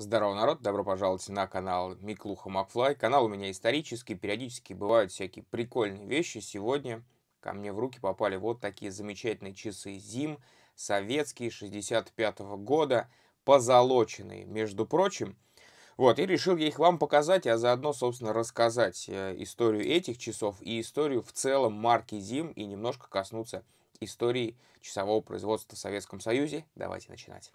Здорово, народ! Добро пожаловать на канал Миклуха Макфлай. Канал у меня исторический, периодически бывают всякие прикольные вещи. Сегодня ко мне в руки попали вот такие замечательные часы ЗИМ, советские, 65 -го года, позолоченные, между прочим. Вот, и решил я их вам показать, а заодно, собственно, рассказать э, историю этих часов и историю в целом марки ЗИМ и немножко коснуться истории часового производства в Советском Союзе. Давайте начинать.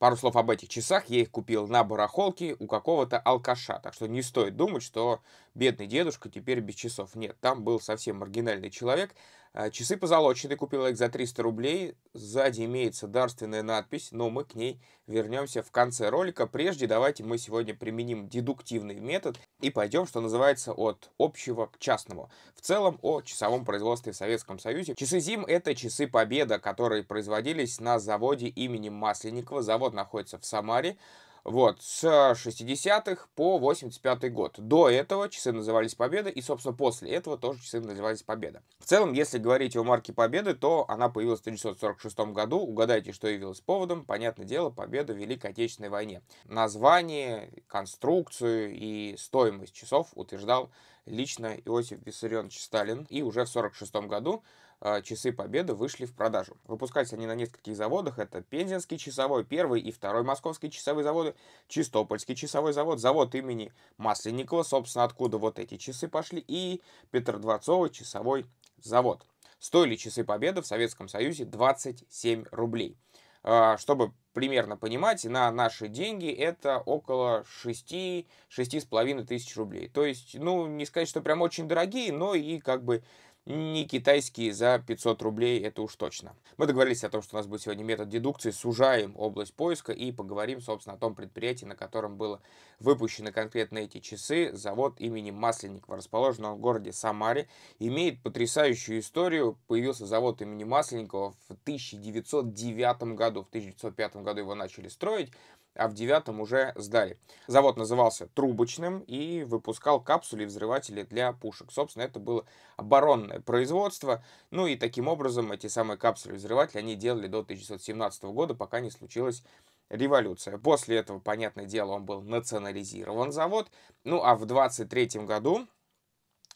Пару слов об этих часах. Я их купил на барахолке у какого-то алкаша. Так что не стоит думать, что бедный дедушка теперь без часов. Нет, там был совсем маргинальный человек, а, часы позолоченные купила их за 300 рублей. Сзади имеется дарственная надпись, но мы к ней вернемся в конце ролика. Прежде давайте мы сегодня применим дедуктивный метод и пойдем, что называется, от общего к частному. В целом о часовом производстве в Советском Союзе. Часы ЗИМ — это часы Победа, которые производились на заводе имени Масленникова. Завод находится в Самаре. Вот, с 60-х по 85-й год. До этого часы назывались «Победа», и, собственно, после этого тоже часы назывались «Победа». В целом, если говорить о марке «Победы», то она появилась в 1946 году. Угадайте, что явилось поводом. Понятное дело, «Победа» в Великой Отечественной войне. Название, конструкцию и стоимость часов утверждал лично Иосиф Виссарионович Сталин. И уже в 1946 году а, часы Победы вышли в продажу. Выпускались они на нескольких заводах. Это Пензенский часовой, первый и второй Московский часовой заводы, Чистопольский часовой завод, завод имени Масленникова, собственно, откуда вот эти часы пошли, и Петродворцовый часовой завод. Стоили часы Победы в Советском Союзе 27 рублей. А, чтобы примерно понимать, на наши деньги это около 6-6,5 тысяч рублей. То есть, ну, не сказать, что прям очень дорогие, но и как бы не китайские за 500 рублей, это уж точно. Мы договорились о том, что у нас будет сегодня метод дедукции, сужаем область поиска и поговорим, собственно, о том предприятии, на котором было выпущены конкретно эти часы. Завод имени Масленникова расположен он в городе Самаре, имеет потрясающую историю. Появился завод имени Масленникова в 1909 году, в 1905 году его начали строить а в девятом уже сдали. Завод назывался трубочным и выпускал капсули и взрыватели для пушек. Собственно, это было оборонное производство. Ну и таким образом эти самые капсули и взрыватели они делали до 1917 года, пока не случилась революция. После этого, понятное дело, он был национализирован завод. Ну а в 23 году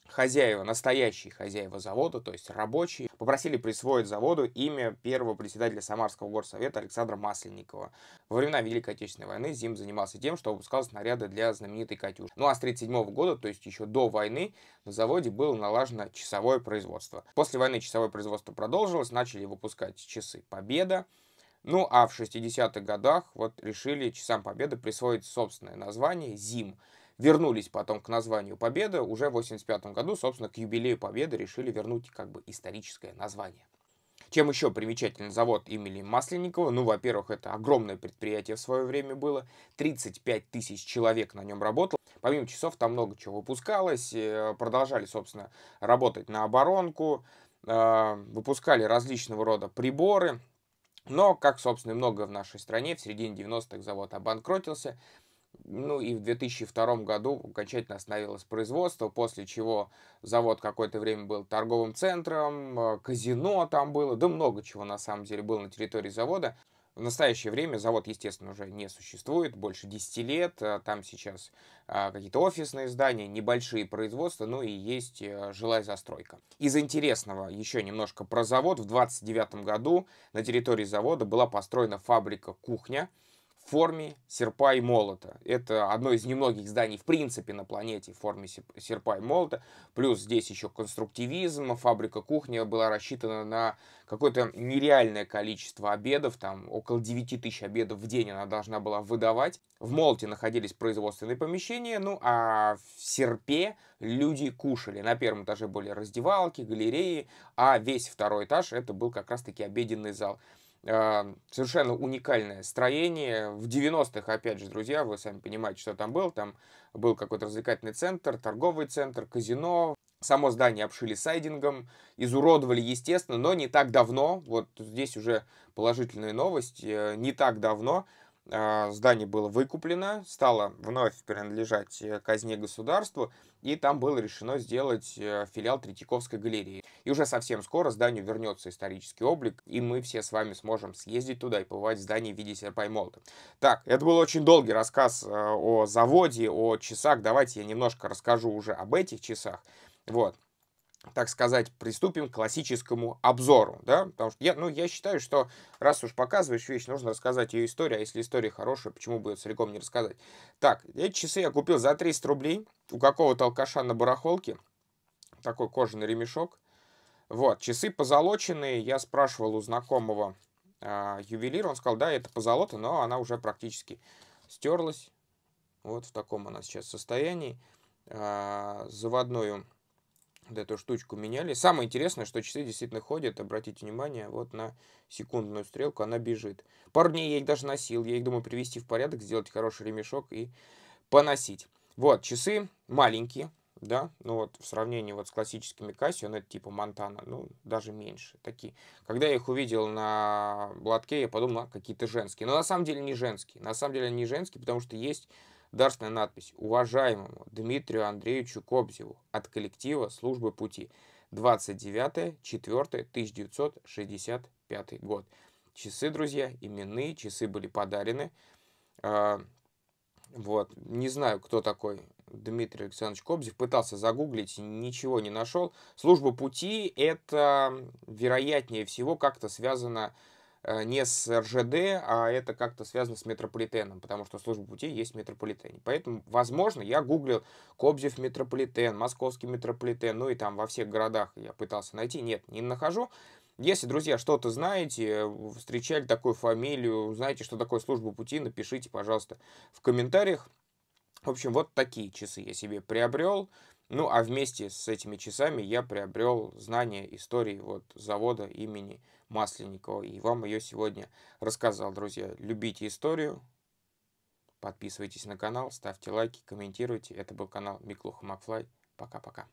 хозяева, настоящие хозяева завода, то есть рабочие, попросили присвоить заводу имя первого председателя Самарского горсовета Александра Масленникова. Во времена Великой Отечественной войны Зим занимался тем, что выпускал снаряды для знаменитой Катюш. Ну а с 1937 года, то есть еще до войны, на заводе было налажено часовое производство. После войны часовое производство продолжилось, начали выпускать часы «Победа», ну а в 60-х годах вот решили часам Победы присвоить собственное название «Зим» вернулись потом к названию «Победа». Уже в 85 году, собственно, к юбилею «Победы» решили вернуть как бы историческое название. Чем еще примечателен завод имени Масленникова? Ну, во-первых, это огромное предприятие в свое время было. 35 тысяч человек на нем работало. Помимо часов там много чего выпускалось. Э, продолжали, собственно, работать на оборонку. Э, выпускали различного рода приборы. Но, как, собственно, и много в нашей стране, в середине 90-х завод обанкротился. Ну и в 2002 году окончательно остановилось производство, после чего завод какое-то время был торговым центром, э, казино там было, да много чего на самом деле было на территории завода. В настоящее время завод, естественно, уже не существует, больше 10 лет. А там сейчас а, какие-то офисные здания, небольшие производства, ну и есть э, жилая застройка. Из интересного еще немножко про завод. В 29 году на территории завода была построена фабрика-кухня, в форме серпа и молота. Это одно из немногих зданий в принципе на планете в форме серпа и молота. Плюс здесь еще конструктивизм, а фабрика кухня была рассчитана на какое-то нереальное количество обедов, там около 9 тысяч обедов в день она должна была выдавать. В молоте находились производственные помещения, ну а в серпе люди кушали. На первом этаже были раздевалки, галереи, а весь второй этаж это был как раз-таки обеденный зал. А, совершенно уникальное строение. В 90-х, опять же, друзья, вы сами понимаете, что там был. Там был какой-то развлекательный центр, торговый центр, казино. Само здание обшили сайдингом, изуродовали, естественно, но не так давно, вот здесь уже положительная новость, э, не так давно а, здание было выкуплено, стало вновь принадлежать э, казне государству, и там было решено сделать э, филиал Третьяковской галереи. И уже совсем скоро зданию вернется исторический облик, и мы все с вами сможем съездить туда и побывать в здании в виде серпаймолта. Так, это был очень долгий рассказ э, о заводе, о часах. Давайте я немножко расскажу уже об этих часах. Вот так сказать, приступим к классическому обзору, да, потому что я, ну, я считаю, что раз уж показываешь вещь, нужно рассказать ее историю, а если история хорошая, почему бы ее целиком не рассказать. Так, эти часы я купил за 300 рублей у какого-то алкаша на барахолке, такой кожаный ремешок, вот, часы позолоченные, я спрашивал у знакомого э, ювелира, он сказал, да, это позолота, но она уже практически стерлась, вот в таком она сейчас состоянии, э, а, заводную вот эту штучку меняли. Самое интересное, что часы действительно ходят, обратите внимание, вот на секундную стрелку она бежит. Пару дней я их даже носил, я их думаю привести в порядок, сделать хороший ремешок и поносить. Вот, часы маленькие, да, ну вот в сравнении вот с классическими Casio, ну это типа Монтана, ну даже меньше такие. Когда я их увидел на лотке, я подумал, а, какие-то женские. Но на самом деле не женские, на самом деле они не женские, потому что есть Дарственная надпись «Уважаемому Дмитрию Андреевичу Кобзеву от коллектива службы пути 29.04.1965 год». Часы, друзья, именные часы были подарены. А, вот, не знаю, кто такой Дмитрий Александрович Кобзев, пытался загуглить, ничего не нашел. Служба пути – это, вероятнее всего, как-то связано с Э, не с РЖД, а это как-то связано с метрополитеном, потому что служба путей есть в метрополитене. Поэтому, возможно, я гуглил Кобзев метрополитен, Московский метрополитен, ну и там во всех городах я пытался найти. Нет, не нахожу. Если, друзья, что-то знаете, встречали такую фамилию, знаете, что такое служба пути, напишите, пожалуйста, в комментариях. В общем, вот такие часы я себе приобрел. Ну, а вместе с этими часами я приобрел знания истории вот завода имени Масленникова. И вам ее сегодня рассказал, друзья. Любите историю, подписывайтесь на канал, ставьте лайки, комментируйте. Это был канал Миклуха Макфлай. Пока-пока.